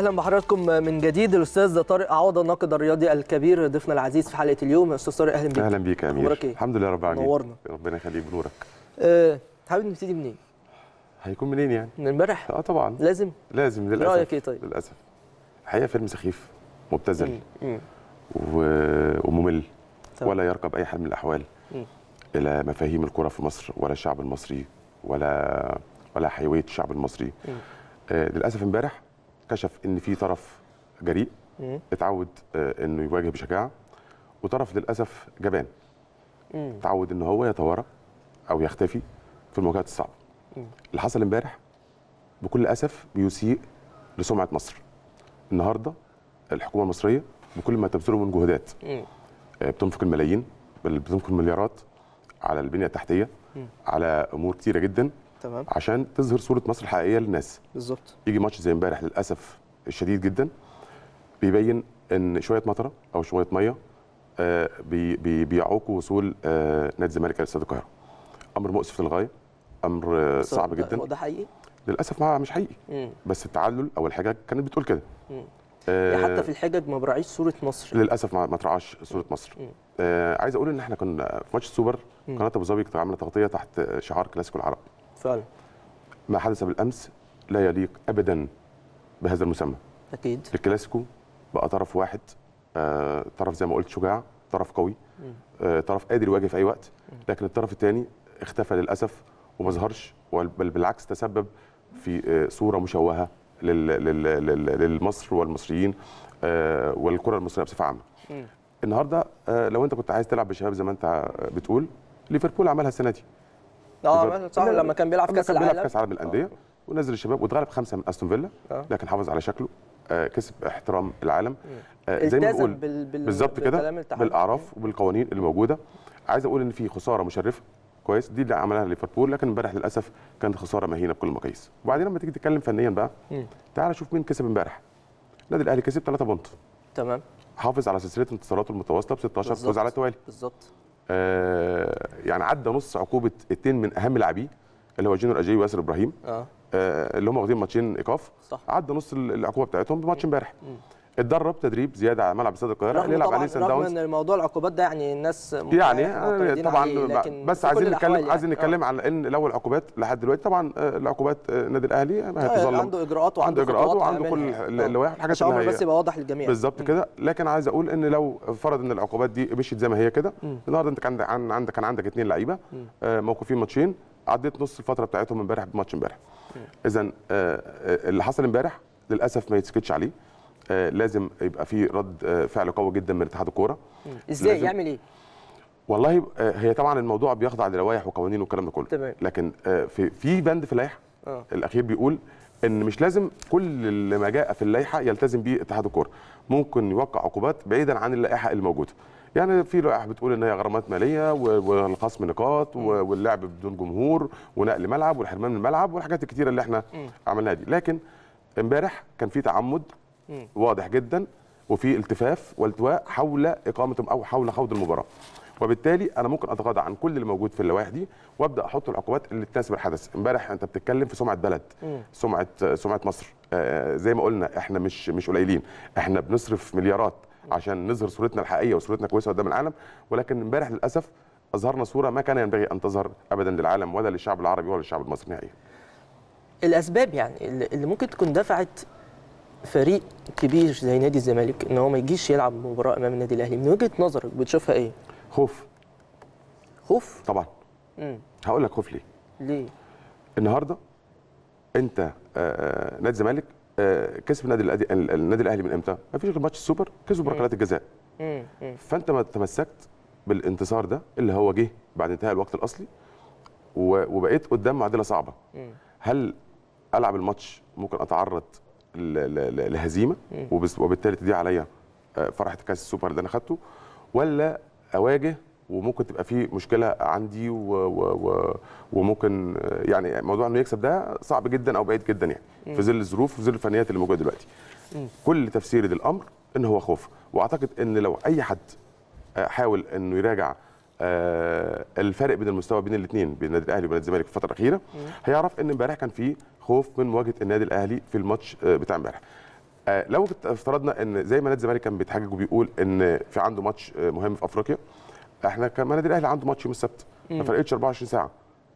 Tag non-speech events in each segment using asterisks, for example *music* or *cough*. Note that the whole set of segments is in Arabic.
اهلا بحضراتكم من جديد الاستاذ طارق عوضه الناقد الرياضي الكبير ضيفنا العزيز في حلقه اليوم استاذ طارق اهلا بيك اهلا بيك يا امير إيه؟ الحمد لله رب العالمين نورنا ربنا يخليك بنورك أه حابب نبتدي منين؟ هيكون منين يعني؟ من امبارح؟ اه طبعا لازم لازم للاسف رايك ايه طيب؟ للاسف الحقيقه فيلم سخيف مبتذل و... وممل طبعا. ولا يرقى باي حال من الاحوال مم. الى مفاهيم الكره في مصر ولا الشعب المصري ولا ولا حيويه الشعب المصري آه للاسف امبارح كشف ان في طرف جريء اتعود آه، انه يواجه بشجاعه وطرف للاسف جبان اتعود ان هو يتوارى او يختفي في المواجهات الصعبه اللي حصل امبارح بكل اسف بيسيء لسمعه مصر النهارده الحكومه المصريه بكل ما تبذله من جهودات آه، بتنفق الملايين بتنفق المليارات على البنيه التحتيه على امور كثيره جدا تمام عشان تظهر صوره مصر الحقيقيه للناس بالظبط يجي ماتش زي امبارح للاسف الشديد جدا بيبين ان شويه مطره او شويه ميه آه، بي بيعوقوا وصول آه، نادي الزمالك الى استاد القاهره امر مؤسف للغايه امر آه، صعب جدا ده حقيقي للاسف ما مش حقيقي مم. بس التعلل او الحجج كانت بتقول كده آه يعني حتى في الحجج ما برعيش صوره مصر للاسف ما, ترعاش صوره مصر مم. آه عايز اقول ان احنا كنا في ماتش السوبر قناه ابو ظبي كانت عامله تغطيه تحت شعار كلاسيكو العرب فعلا ما حدث بالامس لا يليق ابدا بهذا المسمى اكيد الكلاسيكو بقى طرف واحد آه طرف زي ما قلت شجاع طرف قوي آه طرف قادر يواجه في اي وقت لكن الطرف الثاني اختفى للاسف وما ظهرش بل بالعكس تسبب في آه، صوره مشوهه للمصر والمصريين آه، والكره المصريه بصفه عامه. النهارده آه، لو انت كنت عايز تلعب بشباب زي ما انت بتقول ليفربول عملها السنه دي. اه صح لما كان بيلعب في كاس العالم بيلعب في كاس العالم للانديه آه. ونزل الشباب واتغلب خمسه من استون فيلا آه. لكن حافظ على شكله آه كسب احترام العالم آه زي ما بقول بالظبط كده بالاعراف وبالقوانين اللي موجوده عايز اقول ان في خساره مشرفه كويس دي اللي عملها ليفربول لكن امبارح للاسف كانت خساره مهينه بكل المقاييس وبعدين لما تيجي تتكلم فنيا بقى تعال شوف مين كسب امبارح النادي الاهلي كسب 3 بونت تمام حافظ على سلسله انتصاراته المتواصله ب 16 فوز على التوالي بالظبط آه، يعني عدى نص عقوبه اثنين من اهم لاعبيه اللي هو جونيور اجاي وياسر ابراهيم آه. آه. اللي هم واخدين ماتشين ايقاف عدى نص العقوبه بتاعتهم بماتش امبارح اتدرب تدريب زياده على ملعب استاد القاهره يلعب عليه سان داونز رغم ان موضوع العقوبات ده يعني الناس يعني, يعني آه، طبعا بس عايزين نتكلم يعني. عايزين نتكلم آه. على ان لو العقوبات لحد دلوقتي طبعا آه، العقوبات النادي الاهلي هتظلم عنده اجراءات وعنده اجراءات وعنده كل اللوائح والحاجات اللي هي بس يبقى واضح للجميع بالظبط كده لكن عايز اقول ان لو فرض ان العقوبات دي مشيت زي ما هي كده النهارده انت كان عندك كان عندك اثنين لعيبه موقوفين ماتشين عديت نص الفتره بتاعتهم امبارح بماتش امبارح اذا اللي حصل امبارح للاسف ما يتسكتش عليه آه، لازم يبقى في رد آه، فعل قوي جدا من اتحاد الكوره ازاي يعمل ايه والله آه، هي طبعا الموضوع بيخضع للوائح وقوانين والكلام ده كله تمام. لكن في في بند في اللائحه الاخير بيقول ان مش لازم كل اللي ما جاء في اللائحه يلتزم بيه اتحاد الكوره ممكن يوقع عقوبات بعيدا عن اللائحه الموجوده يعني في لائحه بتقول ان هي غرامات ماليه والخصم نقاط واللعب بدون جمهور ونقل ملعب والحرمان من الملعب والحاجات الكتيره اللي احنا عملناها دي لكن امبارح كان في تعمد واضح جدا وفي التفاف والتواء حول اقامه او حول خوض المباراه وبالتالي انا ممكن اتغاضى عن كل اللي موجود في اللوائح دي وابدا احط العقوبات اللي تناسب الحدث امبارح انت بتتكلم في سمعه بلد سمعه سمعه مصر آه، آه، زي ما قلنا احنا مش مش قليلين احنا بنصرف مليارات عشان نظهر صورتنا الحقيقيه وصورتنا كويسه قدام العالم ولكن امبارح للاسف اظهرنا صوره ما كان ينبغي ان تظهر ابدا للعالم ولا للشعب العربي ولا للشعب المصري نهائيا الاسباب يعني اللي ممكن تكون دفعت فريق كبير زي نادي الزمالك ان هو ما يجيش يلعب مباراه امام النادي الاهلي من وجهه نظرك بتشوفها ايه؟ خوف خوف؟ طبعا امم هقول لك خوف ليه؟ ليه؟ النهارده انت آه, آه، نادي الزمالك آه كسب النادي النادي الاهلي من امتى؟ ما فيش غير ماتش السوبر كسبوا بركلات الجزاء مم. مم. فانت ما تمسكت بالانتصار ده اللي هو جه بعد انتهاء الوقت الاصلي وبقيت قدام معادله صعبه مم. هل العب الماتش ممكن اتعرض لهزيمه وبالتالي تضيع عليا آه، فرحه كاس السوبر اللي انا خدته ولا اواجه وممكن تبقى في مشكله عندي و و و وممكن آه، يعني موضوع انه يكسب ده صعب جدا او بعيد جدا يعني في ظل الظروف وفي ظل الفنيات اللي موجوده دلوقتي كل تفسيري للامر ان هو خوف واعتقد ان لو اي حد آه، حاول انه يراجع آه، الفرق بين المستوى بين الاثنين بين النادي الاهلي ونادي الزمالك في الفتره الاخيره هيعرف ان امبارح كان في خوف من مواجهه النادي الاهلي في الماتش آه، بتاع امبارح آه، لو افترضنا ان زي ما نادي الزمالك كان بيتحجج وبيقول ان في عنده ماتش مهم في افريقيا احنا كان النادي الاهلي عنده ماتش يوم السبت ما فرقتش 24 ساعه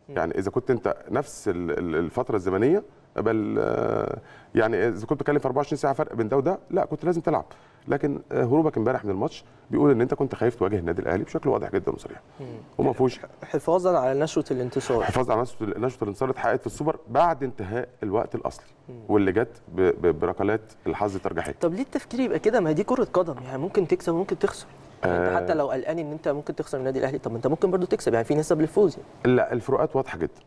يعني اذا كنت انت نفس الفتره الزمنيه بل آه، يعني اذا كنت بتكلم في 24 ساعه فرق بين ده وده لا كنت لازم تلعب لكن آه، هروبك امبارح من الماتش بيقول ان انت كنت خايف تواجه النادي الاهلي بشكل واضح جدا وصريح وما فيهوش حفاظا على نشوه الانتصار حفاظا على نشوه الانتصار اللي اتحققت في السوبر بعد انتهاء الوقت الاصلي مم. واللي جت بركلات الحظ الترجيحيه طب ليه التفكير يبقى كده ما هي دي كره قدم يعني ممكن تكسب وممكن تخسر يعني حتى آه. لو قلقان ان انت ممكن تخسر النادي الاهلي طب ما انت ممكن برضو تكسب يعني في نسب للفوز يعني. لا الفروقات واضحه جدا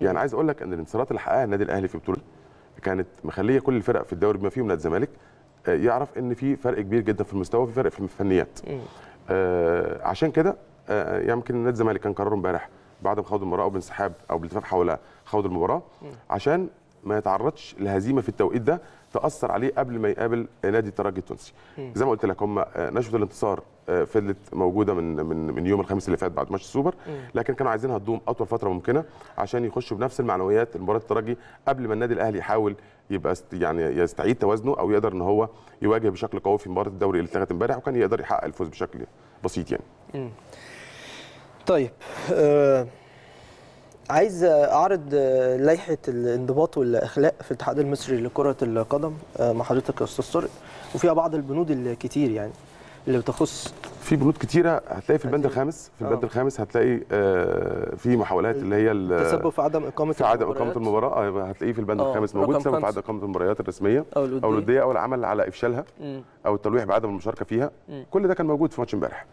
يعني عايز اقول لك ان الانتصارات اللي حققها النادي الاهلي في بطوله كانت مخليه كل الفرق في الدوري بما فيهم نادي الزمالك آه، يعرف ان في فرق كبير جدا في المستوى وفي فرق في الفنيات آه عشان كده آه, آه، يمكن نادي الزمالك كان قراره امبارح بعد ما المباراه او بانسحاب او بالتفاف حول خوض المباراه عشان ما يتعرضش لهزيمه في التوقيت ده تاثر عليه قبل ما يقابل نادي الترجي التونسي زي ما قلت لك هم نشوه الانتصار آه، فضلت موجوده من من من يوم الخميس اللي فات بعد ماتش السوبر لكن كانوا عايزينها تدوم اطول فتره ممكنه عشان يخشوا بنفس المعنويات لمباراه الترجي قبل ما النادي الاهلي يحاول يبقى يعني يستعيد توازنه او يقدر ان هو يواجه بشكل قوي في مباراه الدوري اللي اتلغت امبارح وكان يقدر يحقق الفوز بشكل يعني بسيط يعني. طيب آه، عايز اعرض آه، لائحه الانضباط والاخلاق في الاتحاد المصري لكره القدم آه، مع حضرتك يا استاذ طارق وفيها بعض البنود الكتير يعني اللي بتخص في بنود كتيره هتلاقي في البند الخامس في البند آه. الخامس هتلاقي في محاولات اللي هي التسبب في عدم اقامه في عدم اقامه المباراه هتلاقيه في البند الخامس موجود تسبب في عدم اقامه المباريات الرسميه او الوديه او العمل على افشالها او التلويح بعدم المشاركه فيها كل ده كان موجود في ماتش امبارح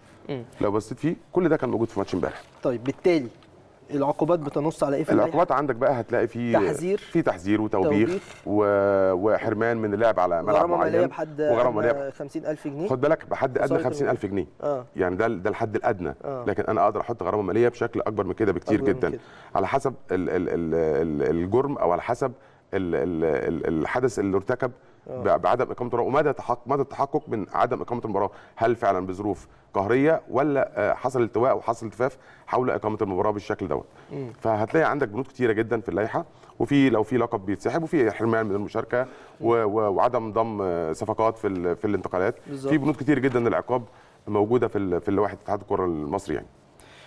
لو بصيت فيه كل ده كان موجود في ماتش امبارح طيب بالتالي العقوبات بتنص على ايه في العقوبات عندك بقى هتلاقي في تحذير في تحذير وتوبيخ, توبيخ و... وحرمان من اللعب على ملعب معين ماليه بحد وغرامه ماليه 50000 جنيه خد بالك بحد ادنى 50000 جنيه آه. يعني ده ده الحد الادنى آه. لكن انا اقدر احط غرامه ماليه بشكل اكبر من كده بكتير جدا كده. على حسب ال ال ال الجرم او على حسب ال ال الحدث اللي ارتكب آه. بعدم اقامه المباراه ومدى تحقق مدى التحقق من عدم اقامه المباراه هل فعلا بظروف قهريه ولا آه، حصل التواء وحصل التفاف حول اقامه المباراه بالشكل دوت فهتلاقي عندك بنود كتيره جدا في اللائحه وفي لو في لقب بيتسحب وفي حرمان من المشاركه وعدم ضم آه، صفقات في في الانتقالات في بنود كتير جدا للعقاب موجوده في في لوائح اتحاد الكره المصري يعني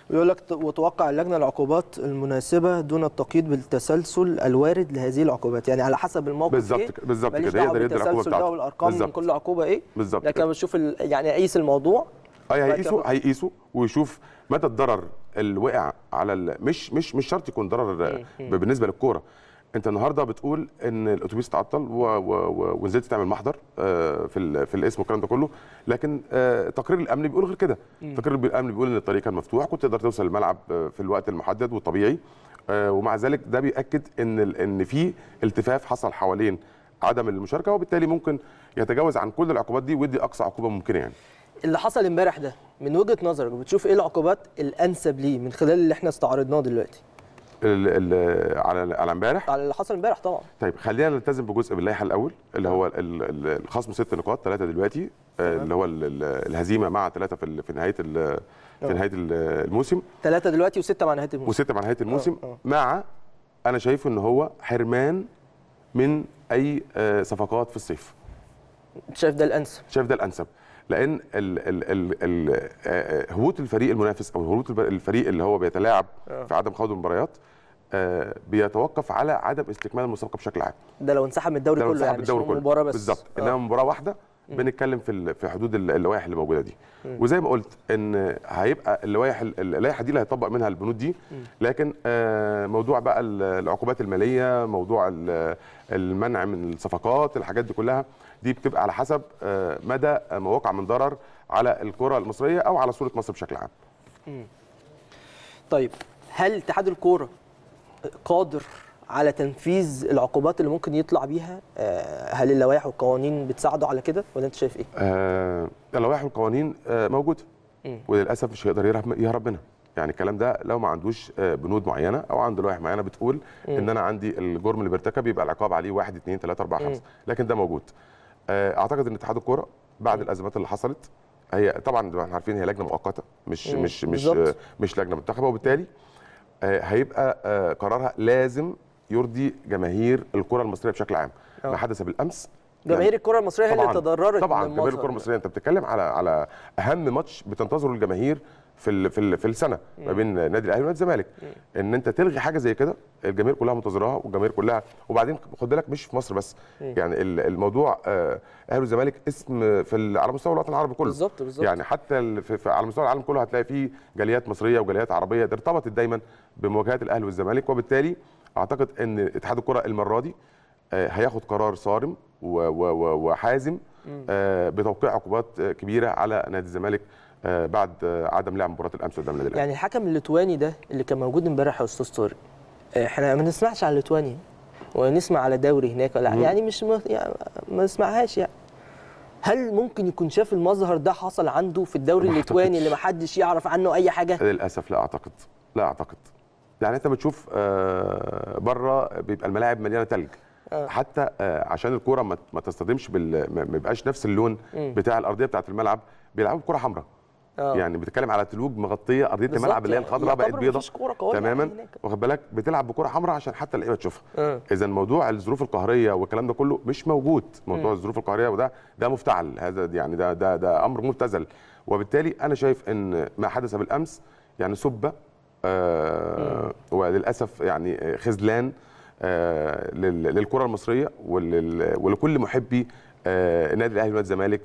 ويقول لك وتوقع اللجنه العقوبات المناسبه دون التقييد بالتسلسل الوارد لهذه العقوبات يعني على حسب الموقف بالظبط إيه؟ بالظبط كده يقدر يدي العقوبه بتاعته والارقام من كل عقوبه ايه بالظبط لكن بشوف يعني اقيس الموضوع اي هيقيسه هيقيسه ويشوف مدى الضرر اللي وقع على مش مش مش شرط يكون ضرر بالنسبه للكوره انت النهارده بتقول ان الاتوبيس اتعطل ونزلت تعمل محضر آه، في في الاسم والكلام ده كله لكن آه، تقرير الامن بيقول غير كده تقرير الامن بيقول ان الطريق كان مفتوح كنت تقدر توصل الملعب آه، في الوقت المحدد والطبيعي ومع ذلك ده بياكد ان ان في التفاف حصل حوالين عدم المشاركه وبالتالي ممكن يتجاوز عن كل العقوبات دي ويدي اقصى عقوبه ممكنه يعني اللي حصل امبارح ده من وجهه نظرك بتشوف ايه العقوبات الانسب ليه من خلال اللي احنا استعرضناه دلوقتي على على امبارح على اللي حصل امبارح طبعا طيب خلينا نلتزم بجزء من اللائحه الاول اللي هو الخصم ست نقاط ثلاثه دلوقتي آه، اللي هو الهزيمه مع ثلاثه في في نهايه في اه. نهايه الموسم ثلاثه دلوقتي وسته مع نهايه الموسم وسته مع نهايه الموسم اه، مع انا شايفه ان هو حرمان من اي صفقات في الصيف شايف ده الانسب شايف ده الانسب لان الـ الـ الـ الـ هبوط الفريق المنافس او هبوط الفريق اللي هو بيتلاعب في عدم خوض المباريات آه، بيتوقف على عدم استكمال المسابقه بشكل عام ده لو انسحب من الدوري كله يعني الدوري كله. مباراه بس بالظبط آه. انما مباراه واحده بنتكلم في في حدود اللوائح اللي موجوده دي وزي ما قلت ان هيبقى اللوائح اللائحه دي اللي هيطبق منها البنود دي لكن آه، موضوع بقى العقوبات الماليه موضوع المنع من الصفقات الحاجات دي كلها دي بتبقى على حسب مدى ما وقع من ضرر على الكره المصريه او على صوره مصر بشكل عام طيب هل اتحاد الكوره قادر على تنفيذ العقوبات اللي ممكن يطلع بيها آه، هل اللوائح والقوانين بتساعده على كده ولا انت شايف ايه آه اللوائح والقوانين آه موجوده وللاسف مش هيقدر يهرب, يهرب منها يعني الكلام ده لو ما عندوش آه، بنود معينه او عنده لوائح معينه بتقول م. ان انا عندي الجرم اللي بيرتكب يبقى العقاب عليه 1 2 3 4 5 لكن ده موجود آه، اعتقد ان اتحاد الكوره بعد الازمات اللي حصلت هي طبعا احنا عارفين هي لجنه مؤقته مش مم. مش مش مش لجنه منتخبه وبالتالي آه، هيبقى آه، قرارها لازم يرضي جماهير الكره المصريه بشكل عام آه. ما حدث بالامس جماهير يعني الكره المصريه هي اللي تضررت طبعا جماهير الكره المصريه انت بتتكلم على على اهم ماتش بتنتظره الجماهير في في, في السنه ما بين النادي الاهلي ونادي الزمالك ان انت تلغي حاجه زي كده الجماهير كلها منتظراها والجماهير كلها وبعدين خد بالك مش في مصر بس مم. يعني الموضوع اهلي والزمالك اسم في على مستوى الوطن العربي كله بالظبط بالظبط يعني حتى في على مستوى العالم كله هتلاقي فيه جاليات مصريه وجاليات عربيه ارتبطت دايما بمواجهه الاهلي والزمالك وبالتالي اعتقد ان اتحاد الكره المره دي آه، هياخد قرار صارم وحازم آه، بتوقيع عقوبات كبيره على نادي الزمالك آه، بعد عدم لعب مباراه الامس قدام النادي الاهلي يعني الحكم الليتواني ده اللي كان موجود امبارح يا استاذ طارق احنا ما نسمعش على الليتواني ونسمع على دوري هناك ولا يعني مش ما, يعني ما نسمعهاش يعني هل ممكن يكون شاف المظهر ده حصل عنده في الدوري الليتواني اللي ما حدش يعرف عنه اي حاجه للاسف لا اعتقد لا اعتقد يعني انت بتشوف آه، بره بيبقى الملاعب مليانه ثلج آه. حتى آه، عشان الكوره ما تصطدمش بال... ما يبقاش نفس اللون بتاع الارضيه بتاعت الملعب بيلعبوا بكره حمراء يعني بتتكلم على تلوج مغطيه ارضيه الملعب اللي هي يعني. الخضراء بقت بيضاء يعني تماما واخد بالك بتلعب بكره حمراء عشان حتى اللعيبه تشوفها اذا موضوع الظروف القهريه والكلام ده كله مش موجود موضوع م. الظروف القهريه وده ده مفتعل هذا يعني ده ده ده امر مبتذل وبالتالي انا شايف ان ما حدث بالامس يعني سبه آه، وللاسف يعني خذلان آه، للكره المصريه ولكل محبي آه، النادي الاهلي ونادي الزمالك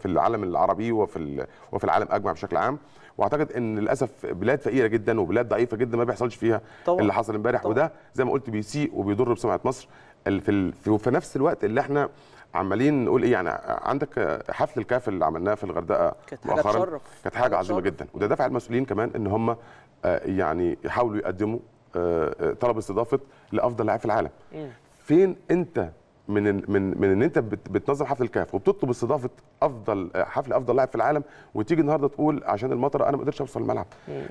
في العالم العربي وفي وفي العالم اجمع بشكل عام واعتقد ان للاسف بلاد فقيره جدا وبلاد ضعيفه جدا ما بيحصلش فيها طبعا. اللي حصل امبارح وده زي ما قلت بيسيء وبيضر بسمعه مصر في في نفس الوقت اللي احنا عمالين نقول ايه يعني عندك حفل الكاف اللي عملناه في الغردقه مؤخرا كانت حاجه عظيمه جدا وده دفع المسؤولين كمان ان هم آه، يعني يحاولوا يقدموا آه، آه، طلب استضافه لافضل لاعب في العالم إيه. فين انت من من من ان انت بتنظم حفل الكاف وبتطلب استضافه افضل حفل افضل لاعب في العالم وتيجي النهارده تقول عشان المطره انا ما قدرتش اوصل الملعب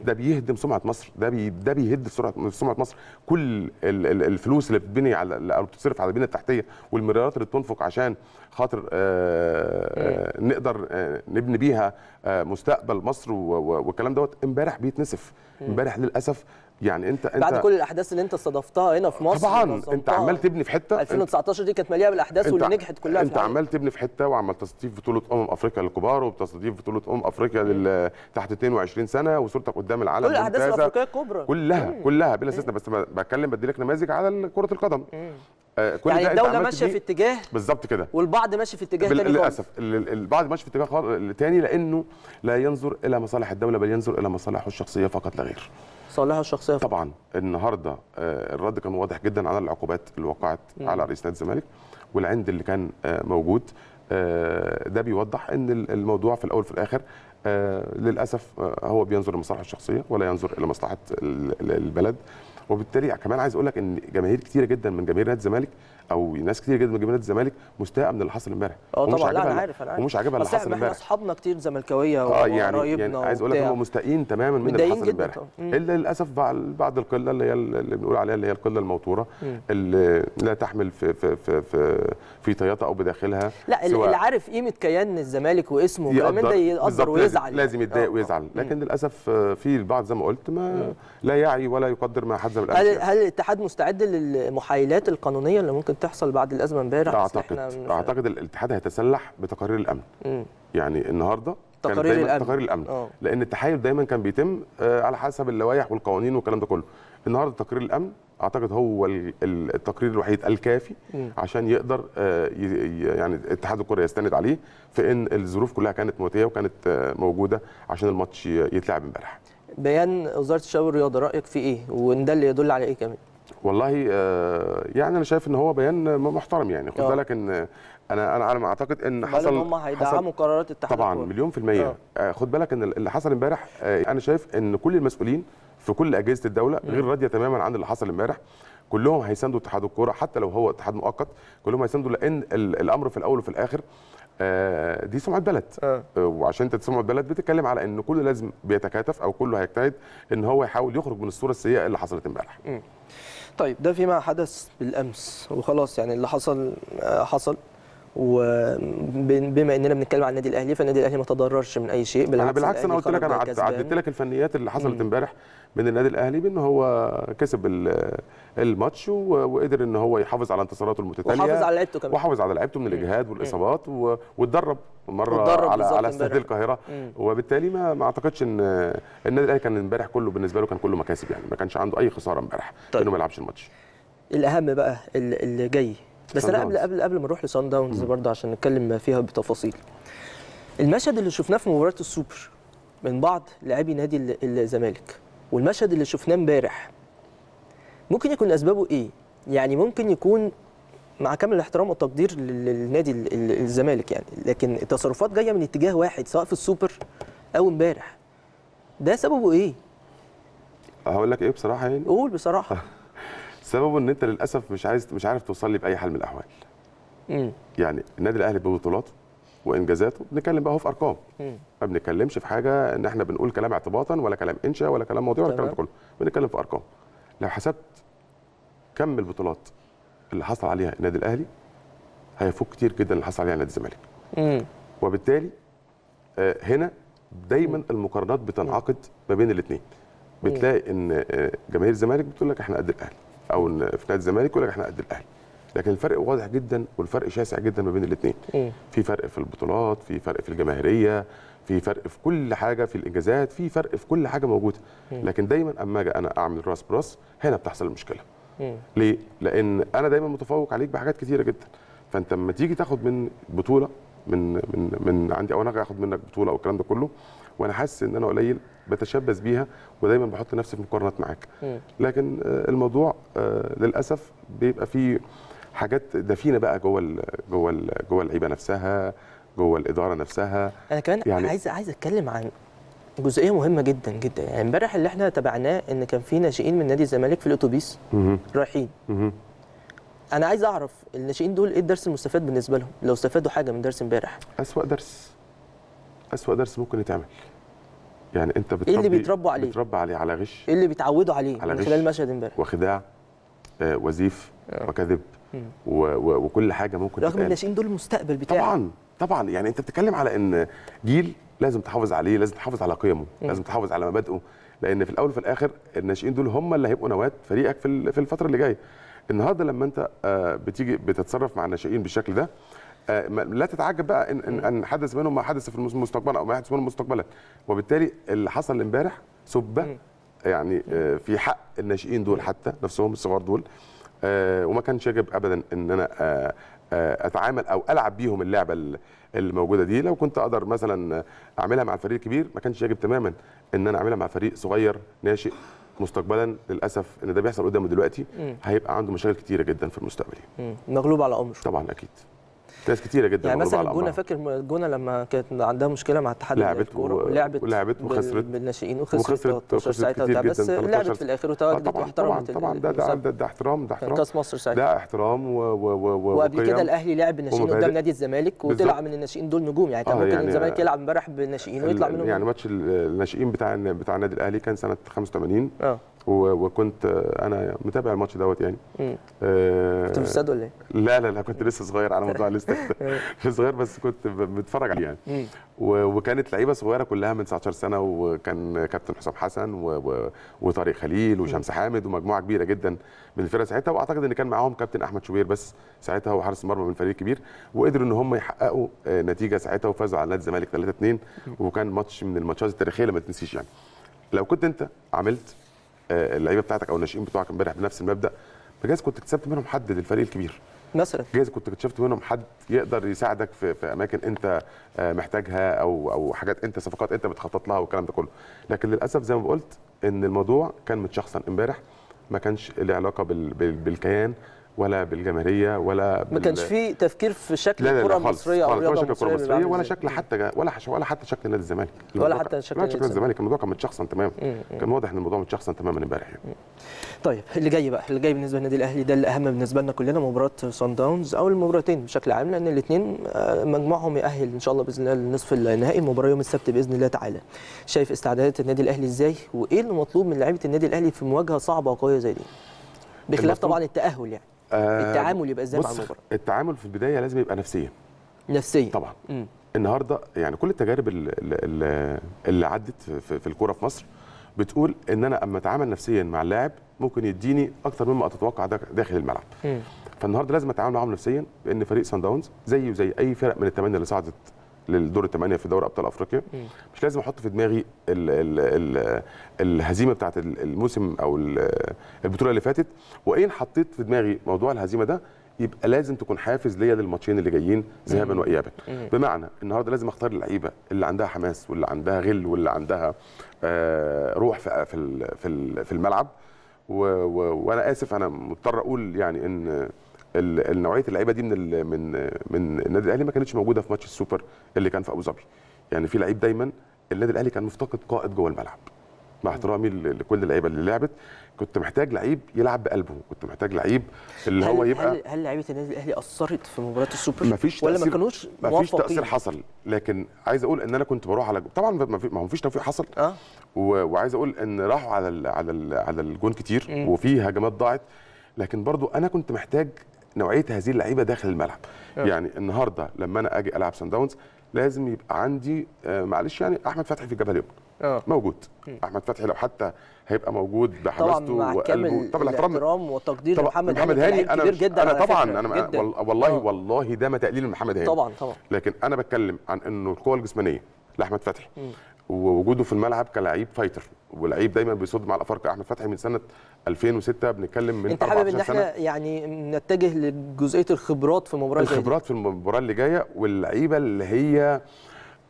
ده بيهدم سمعه مصر ده بي ده بيهد سرعه سمعه مصر كل الفلوس اللي بتبني على او بتصرف على البنيه التحتيه والمليارات اللي بتنفق عشان خاطر آه، آه، نقدر آه، نبني بيها مستقبل مصر والكلام دوت امبارح بيتنسف امبارح للاسف يعني انت انت بعد كل الاحداث اللي انت استضفتها هنا في مصر طبعا انت عمال تبني في حته 2019 دي كانت مليئه بالاحداث واللي نجحت كلها انت عمال تبني في حته وعمال تستضيف بطوله امم افريقيا للكبار وبتستضيف بطوله امم افريقيا لل تحت 22 سنه وصورتك قدام العالم كل الاحداث الافريقيه الكبرى كلها مم. كلها بلا استثناء بس بتكلم بدي لك نماذج على كره القدم آه كل يعني الدوله ماشيه في اتجاه بالظبط كده والبعض ماشي في اتجاه تاني للاسف البعض ماشي في اتجاه تاني لانه لا ينظر الى مصالح الدوله بل ينظر الى مصالحه الشخصيه فقط لا غير صالحه الشخصيه طبعا النهارده آه، الرد كان واضح جدا على العقوبات اللي وقعت مم. على رئيس نادي الزمالك والعند اللي كان آه، موجود آه، ده بيوضح ان الموضوع في الاول وفي الاخر للاسف هو بينظر لمصالحه الشخصيه ولا ينظر الى مصلحه البلد وبالتالي كمان عايز اقول لك ان جماهير كثيره جدا من جماهير نادي الزمالك او ناس كتير جدا من جماهير الزمالك مستاءه من اللي حصل امبارح اه طبعا لا انا عارف انا عارف ومش عاجبها اللي حصل امبارح بس احنا اصحابنا كتير زملكاويه اه يعني, يعني عايز اقول لك هم مستائين تماما من اللي حصل امبارح الا للاسف بعض القله اللي هي اللي بنقول عليها اللي هي القله الموتوره اللي لا تحمل في في في في, في طياتها او بداخلها لا اللي عارف قيمه كيان الزمالك واسمه يقدر, ده يقدر ويزعل يعني. لازم يتضايق آه، آه. ويزعل لكن للاسف في البعض زي ما قلت ما لا يعي ولا يقدر ما حد هل الاتحاد مستعد للمحايلات القانونيه اللي ممكن ممكن تحصل بعد الازمه امبارح اعتقد اعتقد الاتحاد هيتسلح بتقارير الامن مم. يعني النهارده تقارير الامن تقارير الامن أوه. لان التحايل دايما كان بيتم آه، على حسب اللوائح والقوانين والكلام ده كله النهارده تقرير الامن اعتقد هو التقرير الوحيد الكافي مم. عشان يقدر آه، يعني اتحاد الكره يستند عليه في ان الظروف كلها كانت مواتيه وكانت آه، موجوده عشان الماتش يتلعب امبارح بيان وزاره الشباب والرياضه رايك فيه ايه ده اللي يدل على ايه كمان والله آه، يعني انا شايف ان هو بيان محترم يعني خد آه. بالك ان انا انا على ما اعتقد ان حصل هم هيدعموا قرارات الاتحاد طبعا مليون في الميه آه. خد بالك ان اللي حصل امبارح انا شايف ان كل المسؤولين في كل اجهزه الدوله غير راضيه تماما عن اللي حصل امبارح كلهم هيساندوا اتحاد الكوره حتى لو هو اتحاد مؤقت كلهم هيساندوا لان الامر في الاول وفي الاخر دي سمعه بلد وعشان انت سمعه بلد بتتكلم على ان كله لازم بيتكاتف او كله هيجتهد ان هو يحاول يخرج من الصوره السيئه اللي حصلت امبارح طيب ده فيما حدث بالامس وخلاص يعني اللي حصل آه، حصل وبما اننا بنتكلم عن النادي الاهلي فالنادي الاهلي ما تضررش من اي شيء بالعكس انا بالعكس انا قلت لك انا عديت لك الفنيات اللي حصلت امبارح من النادي الاهلي بان هو كسب الماتش وقدر ان هو يحافظ على انتصاراته المتتاليه وحافظ على لعيبته كمان وحافظ على لعيبته من الاجهاد والاصابات واتدرب مره على على استاد القاهره وبالتالي ما ما اعتقدش ان النادي الاهلي كان امبارح كله بالنسبه له كان كله مكاسب يعني ما كانش عنده اي خساره امبارح طيب. انه ما يلعبش الماتش الاهم بقى اللي جاي بس انا قبل قبل قبل ما نروح لسان داونز برضه عشان نتكلم فيها بتفاصيل المشهد اللي شفناه في مباراه السوبر من بعض لاعبي نادي الزمالك والمشهد اللي شفناه امبارح ممكن يكون اسبابه ايه يعني ممكن يكون مع كامل الاحترام والتقدير للنادي الزمالك يعني لكن التصرفات جايه من اتجاه واحد سواء في السوبر او امبارح ده سببه ايه هقول لك ايه بصراحه يعني قول بصراحه *laughs* سببه ان انت للاسف مش عايز مش عارف توصل لي باي حال من الاحوال مم. يعني النادي الاهلي ببطولاته وانجازاته بنتكلم بقى هو في ارقام ما بنتكلمش في حاجه ان احنا بنقول كلام اعتباطا ولا كلام انشاء ولا كلام موضوع ولا الكلام ده كله بنتكلم في ارقام لو حسبت كم البطولات اللي حصل عليها النادي الاهلي هيفوق كتير جدا اللي حصل عليها نادي الزمالك وبالتالي آه، هنا دايما المقارنات بتنعقد ما بين الاثنين بتلاقي ان آه، جماهير الزمالك بتقول لك احنا قد الاهلي او في نادي الزمالك يقول لك احنا قد الاهلي لكن الفرق واضح جدا والفرق شاسع جدا ما بين الاثنين إيه. في فرق في البطولات في فرق في الجماهيريه في فرق في كل حاجه في الانجازات في فرق في كل حاجه موجوده إيه. لكن دايما اما اجي انا اعمل راس براس هنا بتحصل المشكله إيه. ليه لان انا دايما متفوق عليك بحاجات كثيره جدا فانت لما تيجي تاخد من بطوله من من من عندي او انا اخد منك بطوله او الكلام ده كله وانا حاسس ان انا قليل بتشبث بيها ودايما بحط نفسي في مقارنات معاك لكن آه، الموضوع آه، للاسف بيبقى فيه حاجات دفينه بقى جوه الـ جوه الـ جوه اللعيبه نفسها جوه الاداره نفسها انا كمان يعني عايز عايز اتكلم عن جزئيه مهمه جدا جدا يعني امبارح اللي احنا تابعناه ان كان في ناشئين من نادي الزمالك في الاتوبيس رايحين انا عايز اعرف الناشئين دول ايه الدرس المستفاد بالنسبه لهم لو استفادوا حاجه من درس امبارح اسوا درس اسوا درس ممكن يتعمل يعني انت بتربي ايه اللي بيتربوا عليه بيتربي عليه على غش ايه اللي بيتعودوا عليه على من غش خلال مشهد امبارح وخداع آه وزيف آه. وكذب و و وكل حاجه ممكن رغم الناشئين دول المستقبل بتاعك طبعا طبعا يعني انت بتتكلم على ان جيل لازم تحافظ عليه لازم تحافظ على قيمه لازم تحافظ على مبادئه لان في الاول وفي الاخر الناشئين دول هم اللي هيبقوا نواه فريقك في الفتره اللي جايه النهارده لما انت آه، بتيجي بتتصرف مع الناشئين بالشكل ده آه، لا تتعجب بقى ان ان حدث منهم ما حدث في المستقبل او ما يحدث منهم مستقبلا وبالتالي اللي حصل امبارح سبه يعني آه، في حق الناشئين دول حتى نفسهم الصغار دول آه، وما كانش يجب ابدا ان انا اتعامل او العب بيهم اللعبه الموجوده دي لو كنت اقدر مثلا اعملها مع الفريق الكبير ما كانش يجب تماما ان انا اعملها مع فريق صغير ناشئ مستقبلا للاسف ان ده بيحصل قدامه دلوقتي هيبقى عنده مشاكل كتيره جدا في المستقبل مغلوب على امره طبعا اكيد ناس كتيره جدا يعني مثلا الجونه فاكر الجونه لما كانت عندها مشكله مع اتحاد الكوره لعبت ولعبت وخسرت بالناشئين وخسرت 13 ساعتها بس لعبت في الاخر وتواجدت آه، واحترمت طبعا ده ده ده احترام ده احترام كاس مصر ساعتها ده احترام وقبل كده الاهلي لعب الناشئين قدام نادي الزمالك وطلع من الناشئين دول نجوم يعني كان آه، ممكن يعني الزمالك يلعب امبارح بالناشئين ويطلع منهم يعني ماتش الناشئين بتاع بتاع النادي الاهلي كان سنه 85 اه وكنت انا متابع الماتش دوت يعني آه، كنت في استاد ولا ايه؟ لا لا لا كنت لسه صغير على موضوع الاستاد *laughs* مش صغير بس كنت بتفرج عليه يعني وكانت لعيبه صغيره كلها من 19 سنه وكان كابتن حسام حسن وطارق خليل وشمس حامد ومجموعه كبيره جدا من الفرقه ساعتها واعتقد ان كان معاهم كابتن احمد شوبير بس ساعتها هو حارس المرمى من فريق كبير وقدروا ان هم يحققوا آه، نتيجه ساعتها وفازوا على نادي الزمالك 3-2 وكان ماتش من الماتشات التاريخيه اللي ما تنسيش يعني لو كنت انت عملت آه، اللعيبه بتاعتك او الناشئين بتوعك امبارح بنفس المبدا فجايز كنت اكتسبت منهم حد للفريق الكبير مثلا جايز كنت اكتشفت منهم حد يقدر يساعدك في, في اماكن انت آه، محتاجها او او حاجات انت صفقات انت بتخطط لها والكلام ده كله لكن للاسف زي ما قلت ان الموضوع كان متشخصن امبارح ما كانش له علاقه بالكيان ولا بالجماهيريه ولا ما كانش في تفكير في شكل الكره المصريه او الرياضه المصريه المصرية ولا شكل حتى ولا حش... ولا حتى شكل نادي الزمالك ولا حتى شكل نادي الزمالك الموضوع كان متشخصن تماما كان واضح ان الموضوع متشخصن تماما امبارح طيب اللي جاي بقى اللي جاي بالنسبه للنادي الاهلي ده الاهم بالنسبه لنا كلنا مباراه سان داونز او المباراتين بشكل عام لان الاثنين آه، مجموعهم يأهل ان شاء الله باذن الله للنصف النهائي المباراه يوم السبت باذن الله تعالى شايف استعدادات النادي الاهلي ازاي وايه المطلوب من لعيبه النادي الاهلي في مواجهه صعبه وقويه زي دي بخلاف طبعا التاهل يعني التعامل يبقى ازاي مع المباراه التعامل في البدايه لازم يبقى نفسيا نفسيا طبعا م. النهارده يعني كل التجارب اللي, اللي عدت في الكوره في مصر بتقول ان انا اما اتعامل نفسيا مع اللاعب ممكن يديني اكتر مما اتوقع داخل الملعب م. فالنهارده لازم اتعامل معاهم نفسيا لان فريق سان داونز زيه زي اي فرق من الثمانيه اللي صعدت للدور الثمانيه في دوري ابطال افريقيا مش لازم احط في دماغي الـ الـ الـ الهزيمه بتاعت الموسم او البطوله اللي فاتت وان حطيت في دماغي موضوع الهزيمه ده يبقى لازم تكون حافز ليا للماتشين اللي جايين ذهابا وايابا بمعنى النهارده لازم اختار اللعيبه اللي عندها حماس واللي عندها غل واللي عندها آه، روح في في في الملعب وانا اسف انا مضطر اقول يعني ان النوعيه اللعيبه دي من من من النادي الاهلي ما كانتش موجوده في ماتش السوبر اللي كان في ابو ظبي يعني في لعيب دايما النادي الاهلي كان مفتقد قائد جوه الملعب مع احترامي لكل اللعيبه اللي لعبت كنت محتاج لعيب يلعب بقلبه كنت محتاج لعيب اللي هل هو يبقى هل, هل لعيبه النادي الاهلي اثرت في مباراه السوبر مفيش ولا ما كانوش مفيش تاثير حصل لكن عايز اقول ان انا كنت بروح على طبعا ما هو مفيش توفيق حصل اه وعايز اقول ان راحوا على الـ على الـ على الجون كتير وفي هجمات ضاعت لكن برضو انا كنت محتاج نوعيه هذه اللعيبه داخل الملعب أه. يعني النهارده لما انا اجي العب سان داونز لازم يبقى عندي آه معلش يعني احمد فتحي في الجبهه اليمنى أه. موجود احمد فتحي لو حتى هيبقى موجود بحماسته وقلبه طبعا الاحترام والتقدير طبعا لمحمد محمد هاني انا كبير جدا انا طبعا انا والله أوه. والله ده ما تقليل لمحمد هاني طبعا طبعا لكن انا بتكلم عن انه القوه الجسمانيه لاحمد فتحي ووجوده في الملعب كلاعب فايتر ولعيب دايما بيصد مع الافارقه احمد فتحي من سنه 2006 بنتكلم من انت حابب ان احنا يعني نتجه لجزئيه الخبرات في مباراه الخبرات في المباراه اللي جايه واللعيبه اللي هي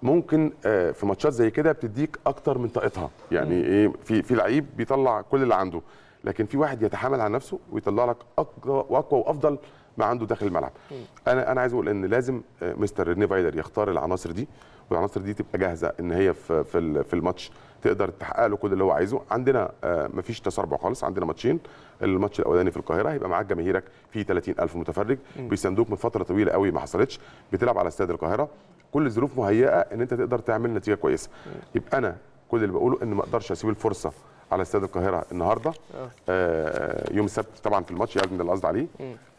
ممكن آه، في ماتشات زي كده بتديك اكتر من طاقتها يعني ايه في في لعيب بيطلع كل اللي عنده لكن في واحد يتحامل على نفسه ويطلع لك اقوى واقوى وافضل ما عنده داخل الملعب انا انا عايز اقول ان لازم آه، مستر ريني فايدر يختار العناصر دي والعناصر دي تبقى جاهزه ان هي في في الماتش تقدر تحقق له كل اللي هو عايزه عندنا آه، مفيش تسربع خالص عندنا ماتشين الماتش الاولاني في القاهره هيبقى معاك جماهيرك في 30000 متفرج بيساندوك من فتره طويله قوي ما حصلتش بتلعب على استاد القاهره كل الظروف مهيئه ان انت تقدر تعمل نتيجه كويسه يبقى انا كل اللي بقوله ان ما اقدرش اسيب الفرصه على استاد القاهره النهارده آه, آه، يوم السبت طبعا في الماتش يعني ده اللي قصدي عليه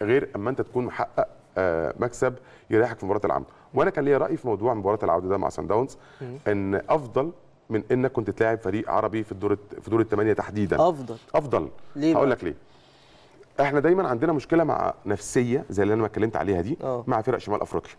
غير اما انت تكون محقق آه، مكسب يريحك في مباراه العوده وانا كان ليا راي في موضوع مباراه العوده ده مع سان داونز ان افضل من انك كنت تلاعب فريق عربي في الدور في دور الثمانيه تحديدا افضل افضل ليه هقول لك ليه احنا دايما عندنا مشكله مع نفسيه زي اللي انا ما اتكلمت عليها دي أوه. مع فرق شمال افريقيا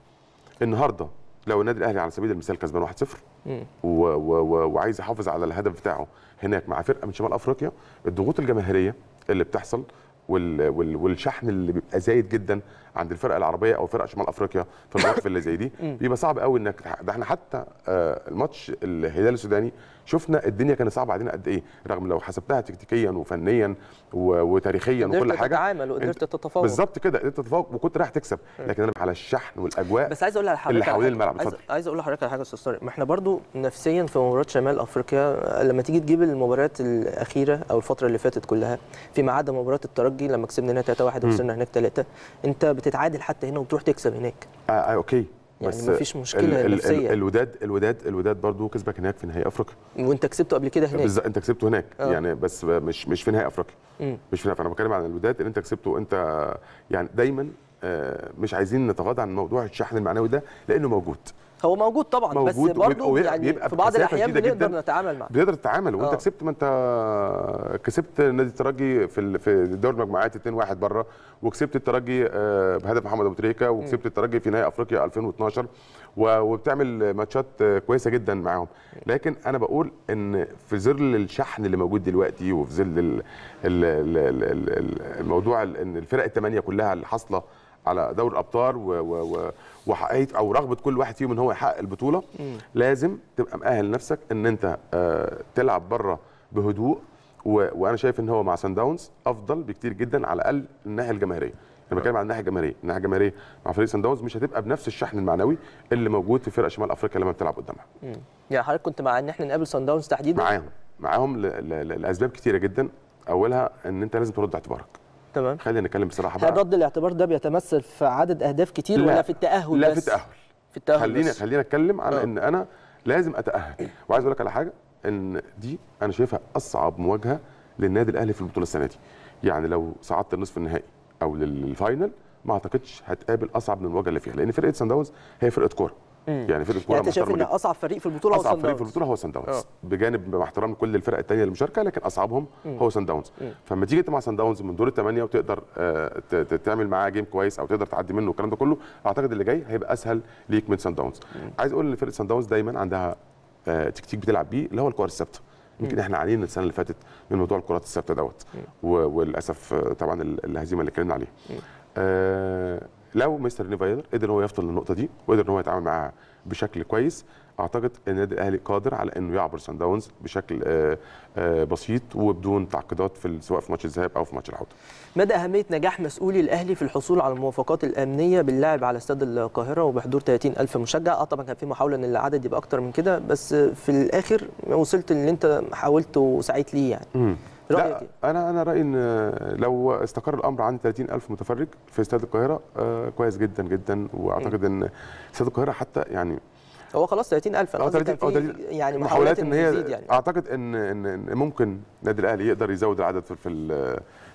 النهارده لو النادي الاهلي على سبيل المثال كسبان 1-0 وعايز يحافظ على الهدف بتاعه هناك مع فرقه من شمال افريقيا الضغوط الجماهيريه اللي بتحصل وال وال والشحن اللي بيبقى زايد جدا عند الفرق العربيه او فرق شمال افريقيا في المواقف اللي زي دي *laughs* بيبقى صعب قوي انك ده احنا حتى آه، الماتش الهلال السوداني شفنا الدنيا كانت صعبه علينا قد ايه رغم لو حسبتها تكتيكيا وفنيا وتاريخيا وكل حاجه تتعامل وقدرت تتفوق بالظبط كده قدرت تتفوق وكنت رايح تكسب لكن انا على الشحن والاجواء بس عايز اقول لحضرتك اللي حوالين الملعب عايز, عايز اقول لحضرتك على حاجه استاذ طارق ما احنا برضو نفسيا في مباريات شمال افريقيا لما تيجي تجيب المباريات الاخيره او الفتره اللي فاتت كلها فيما عدا مباراه الترجي لما كسبنا هنا 3-1 وصلنا هناك 3 انت تتعادل حتى هنا وبتروح تكسب هناك آه, آه اوكي يعني بس مفيش مشكله الـ ال نفسيه الوداد الوداد الوداد برضه كسبك هناك في نهائي افريقيا وانت كسبته قبل كده هناك بالظبط انت كسبته هناك أوه. يعني بس مش مش في نهائي افريقيا مش في نهائي انا بتكلم عن الوداد اللي انت كسبته انت يعني دايما آه، مش عايزين نتغاضى عن موضوع الشحن المعنوي ده لانه موجود هو موجود طبعا موجود بس برضه يعني بيبقى في بعض الاحيان بنقدر نتعامل معاه بنقدر نتعامل وانت آه. كسبت ما انت كسبت نادي الترجي في في دوري المجموعات 2-1 بره وكسبت الترجي آه، بهدف محمد ابو تريكه وكسبت الترجي في نهائي افريقيا 2012 وبتعمل ماتشات كويسه جدا معاهم لكن انا بقول ان في ظل الشحن اللي موجود دلوقتي وفي ظل الموضوع ان الفرق الثمانيه كلها اللي حاصله على دوري الابطال وحقيقه او رغبه كل واحد فيهم ان هو يحقق البطوله لازم تبقى مأهل نفسك ان انت آه تلعب بره بهدوء و... وانا شايف ان هو مع سان داونز افضل بكتير جدا على الاقل الناحيه الجماهيريه انا بتكلم عن الناحيه الجماهيريه، الناحيه الجماهيريه مع فريق سان داونز مش هتبقى بنفس الشحن المعنوي اللي موجود في فرق شمال افريقيا لما بتلعب قدامها. يعني حضرتك كنت مع ان احنا نقابل سان داونز تحديدا؟ معاهم معاهم ل... ل... لاسباب كتيره جدا اولها ان انت لازم ترد اعتبارك. تمام خلينا نتكلم بصراحه بقى رد الاعتبار ده بيتمثل في عدد اهداف كتير لا ولا في التاهل لا بس؟ في التاهل في التاهل خلينا بس. خلينا اتكلم على أوه. ان انا لازم اتاهل وعايز اقول لك على حاجه ان دي انا شايفها اصعب مواجهه للنادي الاهلي في البطوله السنه دي يعني لو صعدت النصف النهائي او للفاينل ما اعتقدش هتقابل اصعب من المواجهه اللي فيها لان فرقه سان داونز هي فرقه كوره مم. يعني فرقه كوره يعني انت شايف ان اصعب فريق في البطوله اصعب فريق في البطوله هو سان داونز آه. بجانب مع احترام كل الفرق الثانيه المشاركه لكن اصعبهم مم. هو سان داونز فلما تيجي انت مع سان داونز من دور الثمانيه وتقدر آه، تعمل معاه جيم كويس او تقدر تعدي منه والكلام ده كله اعتقد اللي جاي هيبقى اسهل ليك من سان داونز عايز اقول ان فرقه سان داونز دايما عندها آه، تكتيك بتلعب بيه اللي هو الكور الثابته يمكن احنا عانينا السنه اللي فاتت من موضوع الكرات الثابته دوت وللاسف طبعا الهزيمه اللي اتكلمنا عليها آه لو مستر نيفايلر قدر ان هو يفضل للنقطه دي وقدر ان هو يتعامل معاها بشكل كويس اعتقد ان النادي الاهلي قادر على انه يعبر سان داونز بشكل آه، آه، بسيط وبدون تعقيدات في سواء في ماتش الذهاب او في ماتش العوده. مدى اهميه نجاح مسؤولي الاهلي في الحصول على الموافقات الامنيه باللعب على استاد القاهره وبحضور 30000 مشجع، اه طبعا كان في محاوله ان العدد يبقى اكتر من كده بس في الاخر وصلت اللي انت حاولت وسعيت ليه يعني. رايك إيه؟ انا انا رايي ان لو استقر الامر عند 30000 متفرج في استاد القاهره آه، كويس جدا جدا واعتقد إيه؟ ان استاد القاهره حتى يعني هو خلاص 30000 انا 30 يعني محاولات ان هي يعني. اعتقد ان ان ممكن النادي الاهلي يقدر يزود العدد في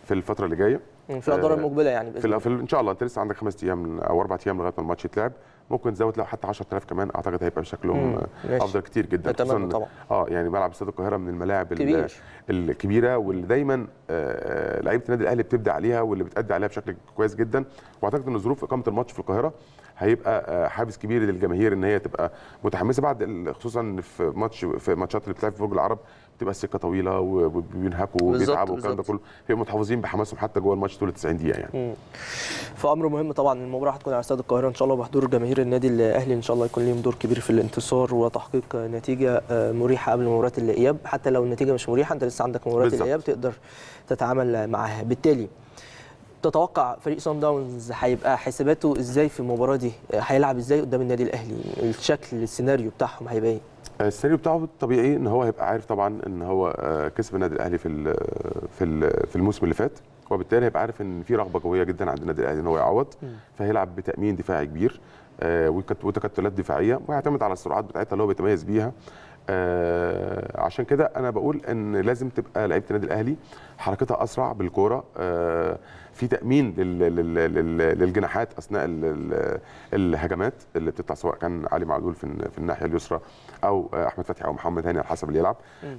في الفتره اللي جايه في الادوار آه، المقبله يعني في ان شاء الله انت لسه عندك خمس ايام او اربع ايام لغايه ما الماتش يتلعب ممكن تزود لو حتى 10000 كمان اعتقد هيبقى شكلهم افضل كتير جدا طبعا اه يعني ملعب استاد القاهره من الملاعب كبير. الكبيره واللي دايما آه،, آه لعيبه النادي الاهلي بتبدأ عليها واللي بتأدي عليها بشكل كويس جدا واعتقد ان ظروف اقامه الماتش في القاهره هيبقى آه، حافز كبير للجماهير ان هي تبقى متحمسه بعد خصوصا في ماتش في ماتشات اللي بتلعب في برج العرب بتبقى السكه طويله وبينهكوا وبيتعبوا والكلام ده كله هي متحفظين بحماسهم حتى جوه الماتش طول 90 دقيقه يعني فامر مهم طبعا المباراه هتكون على استاد القاهره ان شاء الله بحضور جماهير النادي الاهلي ان شاء الله يكون لهم دور كبير في الانتصار وتحقيق نتيجه آه، مريحه قبل مباراه الاياب حتى لو النتيجه مش مريحه انت لسه عندك مباراه الاياب تقدر تتعامل معاها بالتالي تتوقع فريق سان داونز هيبقى حساباته ازاي في المباراه دي هيلعب ازاي قدام النادي الاهلي الشكل السيناريو بتاعهم هيبقى ايه السيناريو بتاعه الطبيعي ان هو هيبقى عارف طبعا ان هو آه، كسب النادي الاهلي في في في الموسم اللي فات وبالتالي هيبقى عارف ان في رغبه قويه جدا عند النادي الاهلي ان هو يعوض فهيلعب بتامين دفاعي كبير آه، وتكتلات دفاعيه ويعتمد على السرعات بتاعتها اللي هو بيتميز بيها آه، عشان كده انا بقول ان لازم تبقى لعيبه النادي الاهلي حركتها اسرع بالكوره في تامين للجناحات اثناء الهجمات اللي بتطلع سواء كان علي معلول في الناحيه اليسرى او احمد فتحي او محمد هاني على حسب اللي يلعب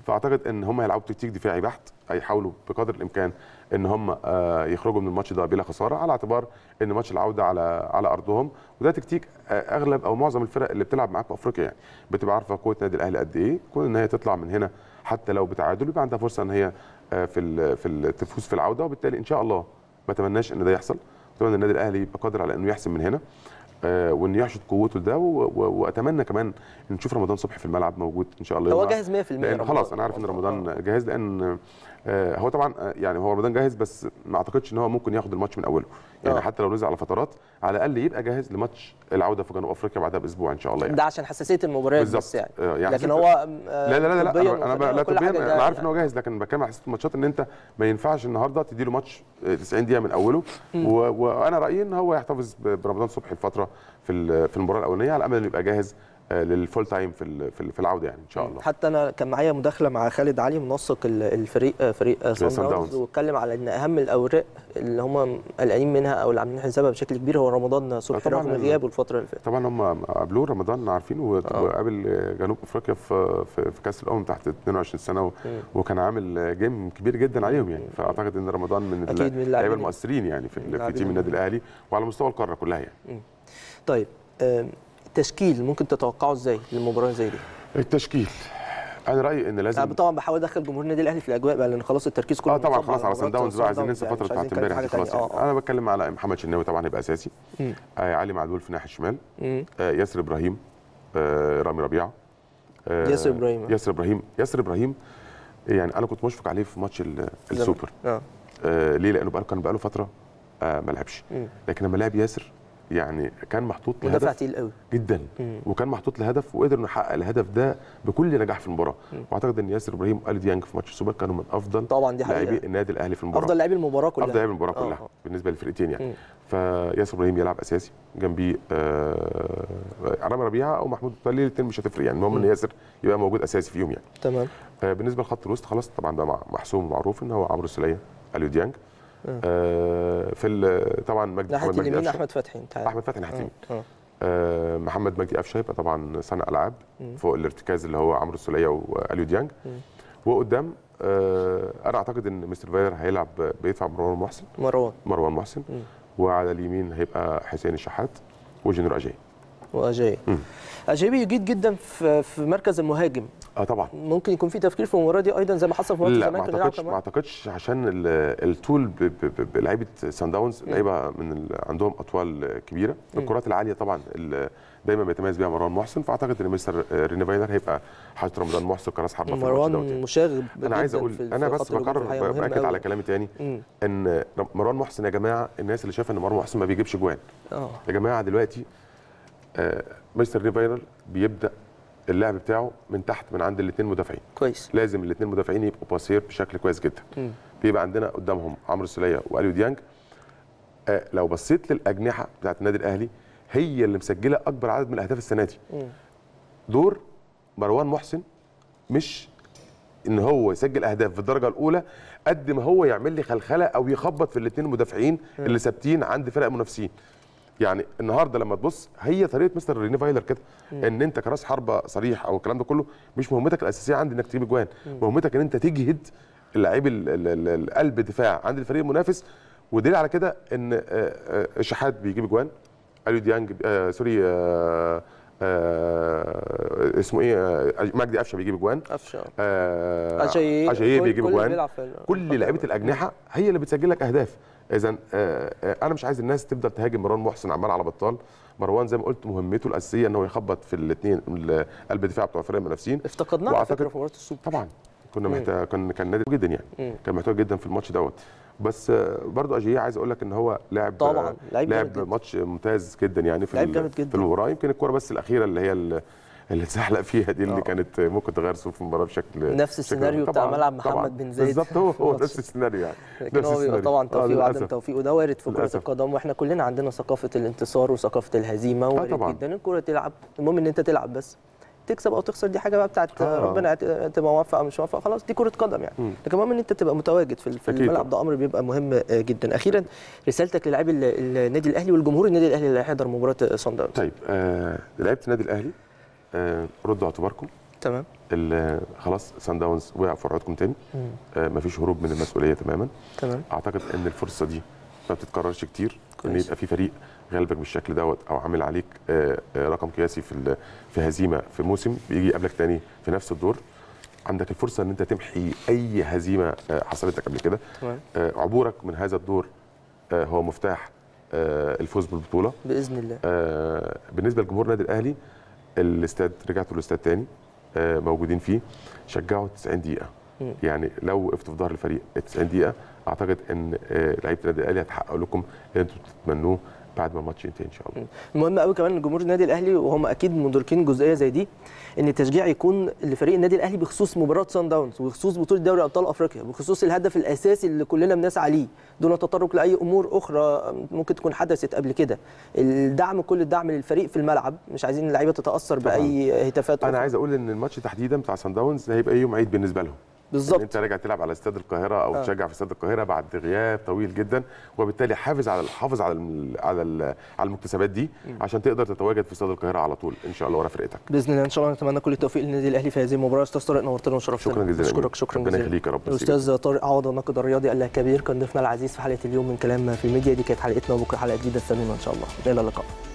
فاعتقد ان هم هيلعبوا تكتيك دفاعي بحت هيحاولوا بقدر الامكان ان هم آه، يخرجوا من الماتش ده بلا خساره على اعتبار ان ماتش العوده على على ارضهم وده تكتيك آه، اغلب او معظم الفرق اللي بتلعب معاك في افريقيا يعني بتبقى عارفه قوه النادي الاهلي قد ايه كون ان هي تطلع من هنا حتى لو بتعادل يبقى عندها فرصه ان هي آه، في في التفوز في العوده وبالتالي ان شاء الله ما اتمناش ان ده يحصل اتمنى النادي الاهلي يبقى قادر على انه يحسم من هنا آه، وان يحشد قوته ده واتمنى كمان نشوف رمضان صبحي في الملعب موجود ان شاء الله هو جاهز 100% خلاص انا عارف ان رمضان آه. جاهز لان آه، هو طبعا آه، يعني هو رمضان جاهز بس ما اعتقدش ان هو ممكن ياخد الماتش من اوله يعني أوه. حتى لو نزل على فترات على الاقل يبقى جاهز لماتش العوده في جنوب افريقيا بعدها باسبوع ان شاء الله يعني ده عشان حساسيه المباريات بس يعني. آه، يعني لكن هو لا لا لا, لا, لا انا لا طبيا انا عارف ان هو جاهز لكن بتكلم على حساسيه الماتشات ان انت ما ينفعش النهارده تدي له ماتش 90 دقيقه من اوله وانا رايي ان هو يحتفظ برمضان صبحي الفتره في في المباراه الاولانيه على امل انه يبقى جاهز آه، للفول تايم في في العوده يعني ان شاء الله حتى انا كان معايا مداخله مع خالد علي منسق الفريق آه، فريق سان آه، داونز واتكلم على ان اهم الاوراق اللي هم قلقانين منها او اللي عاملين حسابها بشكل كبير هو رمضان صبحي رغم غيابه الفتره اللي فاتت طبعا هم قابلوه رمضان عارفينه وقابل جنوب افريقيا في في كاس الامم تحت 22 سنه وكان عامل جيم كبير جدا عليهم يعني فاعتقد ان رمضان من اللعيبه المؤثرين يعني في, في تيم النادي الاهلي وعلى مستوى القاره كلها يعني طيب التشكيل ممكن تتوقعه ازاي للمباراه زي دي؟ التشكيل انا رايي ان لازم طبعا بحاول ادخل جمهور النادي الاهلي في الاجواء بقى لان خلاص التركيز كله اه طبعا خلاص على صن داونز بقى عايزين ننسى فتره بتاعت امبارح خلاص آه، آه. انا بتكلم على محمد شناوي طبعا هيبقى اساسي آه علي معلول في الناحيه الشمال آه ياسر ابراهيم آه رامي ربيعه آه ياسر ابراهيم ياسر ابراهيم ياسر ابراهيم يعني انا كنت مشفق عليه في ماتش السوبر آه. آه ليه لانه بقى كان بقى له فتره آه ما لعبش لكن لما لعب ياسر يعني كان محطوط لهدف تقيل قوي جدا مم. وكان محطوط لهدف وقدر انه يحقق الهدف ده بكل نجاح في المباراه واعتقد ان ياسر ابراهيم وآل ديانج في ماتش السوبر كانوا من افضل طبعا دي لاعبي النادي الاهلي في المباراه افضل لاعبي المباراه كلها افضل لاعبي المباراه آه. كلها أوه. بالنسبه للفرقتين يعني فياسر ابراهيم يلعب اساسي جنبيه آه ربيعه او محمود متولي الاثنين مش هتفرق يعني المهم ان ياسر يبقى موجود اساسي فيهم يعني تمام آه بالنسبه لخط الوسط خلاص طبعا بقى محسوم ومعروف ان هو عمرو السليه اليو ديانج آه، في طبعا مجدي ناحيه اليمين احمد فتحي انت عارف احمد فتحي ناحيه آه، اليمين آه. محمد مجدي قفشه هيبقى طبعا صانع العاب فوق الارتكاز اللي هو عمرو السوليه واليو ديانج وقدام انا اعتقد ان مستر فايلر هيلعب بيدفع مروان محسن مروان مروان محسن وعلى اليمين هيبقى حسين الشحات وجنرال اجاي واجاي اجاي جيد جدا في مركز المهاجم اه طبعا ممكن يكون في تفكير في المباراه دي ايضا زي ما حصل في ماتش زمان لا ما اعتقدش ما اعتقدش عشان التول لعيبه سان داونز لعيبه من عندهم اطوال كبيره الكرات العاليه طبعا دايما بيتميز بيها مروان محسن فاعتقد ان مستر ريني فايلر هيبقى حاجه رمضان محسن كراس حربه في الماتش دوت يعني. مشاغب انا عايز اقول انا بس بكرر باكد على كلامي تاني ان مروان محسن يا جماعه الناس اللي شايفه ان مروان محسن ما بيجيبش جوان آه. يا جماعه دلوقتي آه مستر ريني فايلر بيبدا اللعب بتاعه من تحت من عند الاثنين مدافعين كويس لازم الاثنين مدافعين يبقوا باسير بشكل كويس جدا بيبقى عندنا قدامهم عمرو السوليه واليو ديانج آه لو بصيت للاجنحه بتاعت النادي الاهلي هي اللي مسجله اكبر عدد من الاهداف السنه دي دور مروان محسن مش ان هو يسجل اهداف في الدرجه الاولى قد ما هو يعمل لي خلخله او يخبط في الاثنين المدافعين اللي ثابتين عند فرق المنافسين يعني النهارده لما تبص هي طريقه مستر ريني فايلر كده ان انت كراس حربه صريح او الكلام ده كله مش مهمتك الاساسيه عندي انك تجيب اجوان مهمتك ان انت تجهد اللعيب القلب دفاع عند الفريق المنافس ودليل على كده ان آه، آه، الشحات بيجيب اجوان اليو ديانج آه سوري آه آه اسمه ايه آه, آه، مجدي قفشه بيجيب اجوان قفشه آه اجاييه بيجيب بيجيب اجوان كل, كل لعيبه الاجنحه هي اللي بتسجل لك اهداف اذا آه، آه، انا مش عايز الناس تفضل تهاجم مروان محسن عمال على بطال مروان زي ما قلت مهمته الاساسيه ان هو يخبط في الاثنين قلب الدفاع بتوع الفريق المنافسين افتقدناه على فكره في مباراه السوبر طبعا كنا محتاج كان كان نادي جدا يعني مم. كان محتاج جدا في الماتش دوت بس آه، برضو اجيه عايز اقول لك ان هو لعب طبعا لعب, ماتش ممتاز جدا يعني في جدا في المباراه يمكن الكوره بس الاخيره اللي هي اللي اتزحلق فيها دي اللي أوه. كانت ممكن تغير صوف المباراه بشكل نفس السيناريو بتاع ملعب محمد بن زيد بالظبط هو هو *laughs* نفس السيناريو يعني لكن هو بيبقى طبعا آه، توفيق وعدم توفيق وده وارد في كره القدم واحنا كلنا عندنا ثقافه الانتصار وثقافه الهزيمه آه، وارد جدا الكره تلعب المهم ان انت تلعب بس تكسب او تخسر دي حاجه بقى بتاعت آه. ربنا تبقى موفق او مش موفق خلاص دي كره قدم يعني م. لكن المهم ان انت تبقى متواجد في, في الملعب ده امر بيبقى مهم آه، جدا اخيرا رسالتك للاعبي النادي الاهلي والجمهور النادي الاهلي اللي هيحضر مباراه صن داونز طيب آه لعيبه النادي الاهلي آه، ردوا اعتباركم تمام خلاص سان داونز وقع في عرضكم تاني آه، مفيش هروب من المسؤوليه تماما تمام اعتقد ان الفرصه دي ما بتتكررش كتير ان يبقى في فريق غلبك بالشكل دوت او عامل عليك آه، رقم قياسي في في هزيمه في موسم بيجي يقابلك تاني في نفس الدور عندك الفرصه ان انت تمحي اي هزيمه حصلت لك قبل كده عبورك من هذا الدور هو مفتاح الفوز بالبطوله باذن الله بالنسبه لجمهور النادي الاهلي الاستاد رجعتوا الاستاد تاني آه، موجودين فيه شجعوا 90 دقيقه يعني لو وقفت في ظهر الفريق 90 دقيقه اعتقد ان آه، لعيبه النادي الاهلي هتحقق لكم اللي انتم بتتمنوه بعد ما الماتش ينتهي ان شاء الله المهم قوي كمان جمهور النادي الاهلي وهم اكيد مدركين جزئيه زي دي ان التشجيع يكون لفريق النادي الاهلي بخصوص مباراه سان داونز وبخصوص بطوله دوري ابطال افريقيا بخصوص الهدف الاساسي اللي كلنا بنسعى ليه دون تطرق لاي امور اخرى ممكن تكون حدثت قبل كده الدعم كل الدعم للفريق في الملعب مش عايزين اللعيبه تتاثر طبعا. باي هتافات انا عايز اقول ان الماتش تحديدا بتاع سان داونز هيبقى يوم عيد بالنسبه لهم بالظبط يعني انت راجع تلعب على استاد القاهره او آه. تشجع في استاد القاهره بعد غياب طويل جدا وبالتالي حافظ على حافظ على على على المكتسبات دي م. عشان تقدر تتواجد في استاد القاهره على طول ان شاء الله ورا فرقتك باذن الله ان شاء الله نتمنى كل التوفيق للنادي الاهلي في هذه المباراه استاذ طارق نورتنا وشرفتنا شكرا جزيلا اشكرك شكرا جزيلا ربنا يخليك يا رب الاستاذ طارق عوض الناقد الرياضي الكبير كان ضيفنا العزيز في حلقه اليوم من كلام في الميديا دي كانت حلقتنا وبكره حلقه جديده استنونا ان شاء الله الى اللقاء